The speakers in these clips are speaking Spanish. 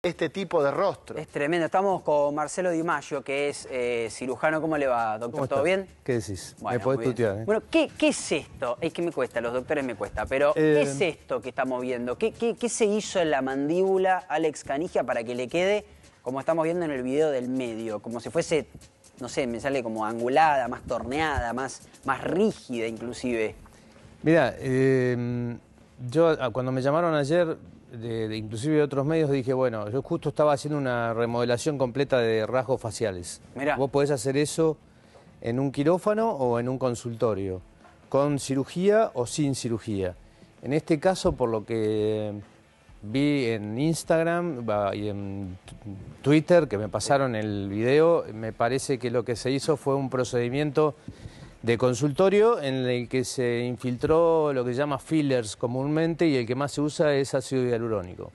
este tipo de rostro. Es tremendo. Estamos con Marcelo Di Maggio, que es eh, cirujano. ¿Cómo le va, doctor? ¿Todo bien? ¿Qué decís? Bueno, me podés tutear. Eh? Bueno, ¿qué, es esto? Es que me cuesta, los doctores me cuesta, pero ¿qué eh, es esto que estamos viendo? ¿Qué, se hizo en la mandíbula Alex Canigia para que le quede, como estamos viendo en el video del medio, como si fuese, no sé, me sale como angulada, más torneada, más, más rígida inclusive? Mira, yo ah, cuando me llamaron ayer inclusive de otros medios, dije, bueno, yo justo estaba haciendo una remodelación completa de rasgos faciales. Vos podés hacer eso en un quirófano o en un consultorio, con cirugía o sin cirugía. En este caso, por lo que vi en Instagram y en Twitter, que me pasaron el video, me parece que lo que se hizo fue un procedimiento de consultorio en el que se infiltró lo que se llama fillers comúnmente y el que más se usa es ácido hialurónico.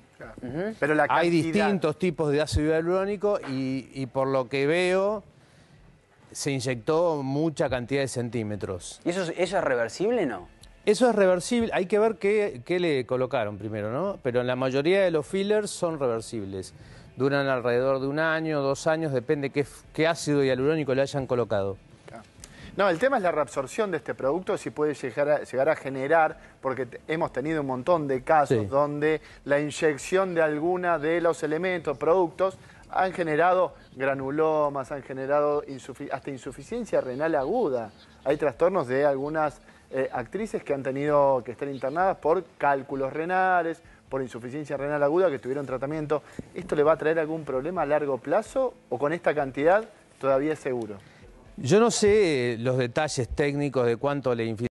Hay distintos tipos de ácido hialurónico y, por lo que veo se inyectó mucha cantidad de centímetros. ¿Y eso, es reversible o no? Eso es reversible, hay que ver qué, le colocaron primero, ¿no? Pero la mayoría de los fillers son reversibles. Duran alrededor de un año, dos años, depende qué, qué ácido hialurónico le hayan colocado. No, el tema es la reabsorción de este producto, si puede llegar a, generar, porque hemos tenido un montón de casos donde la inyección de alguna de los elementos, productos, han generado granulomas, han generado hasta insuficiencia renal aguda. Hay trastornos de algunas eh, actrices que han tenido que estar internadas por cálculos renales, por insuficiencia renal aguda, que tuvieron tratamiento. ¿Esto le va a traer algún problema a largo plazo o con esta cantidad todavía es seguro? Yo no sé los detalles técnicos de cuánto le